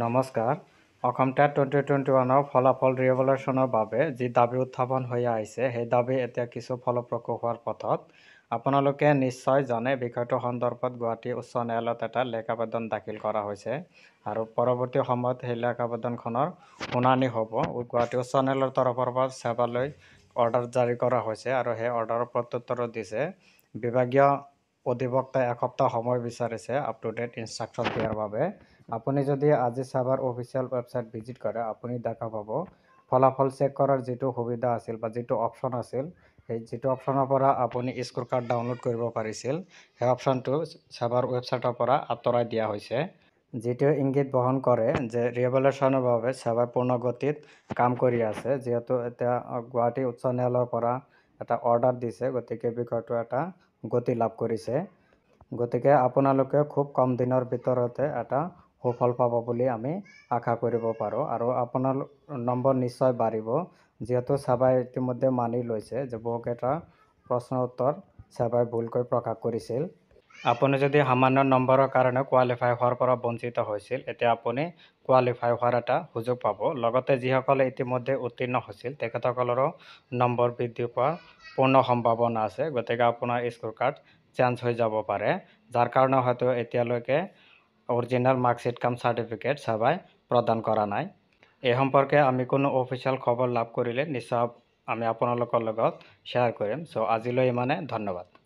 নমস্কাৰ Assam TET twenty twenty ওৱানৰ ফলাফল ৰিভলিউশ্যনৰ বাবে যি দাবী উত্থাপন হৈ আহিছে সেই দাবী এতিয়া কিছু ফলপ্ৰসূ হোৱাৰ পথত আপোনালোকে নিশ্চয় জানে বিষয়টো সন্দৰ্ভত গুৱাহাটী উচ্চ ন্যায়ালয়ত এটা লেখ আবেদন দাখিল কৰা হৈছে আৰু পৰৱৰ্তী সময়ত সেই লেখ আবেদনখনৰ শুনানি হ'ব গুৱাহাটী উচ্চ ন্যায়ালয়ৰ তৰফৰ পৰা সেৱালৈ অৰ্ডাৰ জাৰি কৰা হৈছে আৰু সেই অৰ্ডাৰৰ প্ৰত্যুত্তৰো দিছে বিভাগীয় অধিবক্তাই এসপ্তাহ সময় বিচাৰিছে আপ টু ডেট ইনষ্ট্ৰাকশ্যন দিয়াৰ বাবে আপুনি যদি আজি চাবাৰ অফিচিয়েল ৱেবছাইট ভিজিট কৰে আপুনি দেখা পাব ফলাফল চেক কৰাৰ যিটো সুবিধা আছিল বা যিটো অপশ্যন আছিল সেই যিটো অপশ্যনৰ পৰা আপুনি স্ক্ৰ কাৰ্ড ডাউনলোড কৰিব পাৰিছিল সেই অপশ্যনটো চাবাৰ ৱেবছাইটৰ পৰা আঁতৰাই দিয়া হৈছে যিটোৱে ইংগিত বহন কৰে যে ৰিভলিউশ্যনৰ বাবে চাইবাৰ পূৰ্ণগতিত কাম কৰি আছে যিহেতু এতিয়া গুৱাহাটী উচ্চ ন্যায়ালয়ৰ পৰা এটা অৰ্ডাৰ দিছে গতিকে বিষয়টো এটা গতি লাভ কৰিছে গতিকে আপোনালোকে খুব কম দিনৰ ভিতৰতে এটা সুফল পাব বুলি আমি আশা কৰিব পাৰোঁ আৰু আপোনাৰ নম্বৰ নিশ্চয় বাঢ়িব যিহেতু চাবাই ইতিমধ্যে মানি লৈছে যে বহুকেইটা প্ৰশ্ন উত্তৰ চাবাই ভুলকৈ প্ৰকাশ কৰিছিল আপুনি যদি সামান্য নম্বৰৰ কাৰণে কোৱালিফাই হোৱাৰ পৰা বঞ্চিত হৈছিল এতিয়া আপুনি কোৱালিফাই হোৱাৰ এটা সুযোগ পাব লগতে যিসকলে ইতিমধ্যে উত্তীৰ্ণ হৈছিল তেখেতসকলৰো নম্বৰ বৃদ্ধি পোৱাৰ পূৰ্ণ সম্ভাৱনা আছে গতিকে আপোনাৰ স্ক'ৰ কাৰ্ড চেঞ্জ হৈ যাব পাৰে যাৰ কাৰণে হয়তো এতিয়ালৈকে অৰিজিনেল মাৰ্কশ্বিট কাম চাৰ্টিফিকেট সেৱাই প্ৰদান কৰা নাই এই সম্পৰ্কে আমি কোনো অফিচিয়েল খবৰ লাভ কৰিলে নিশ্চয় আমি আপোনালোকৰ লগত শ্বেয়াৰ কৰিম চ' আজিলৈ ইমানে ধন্যবাদ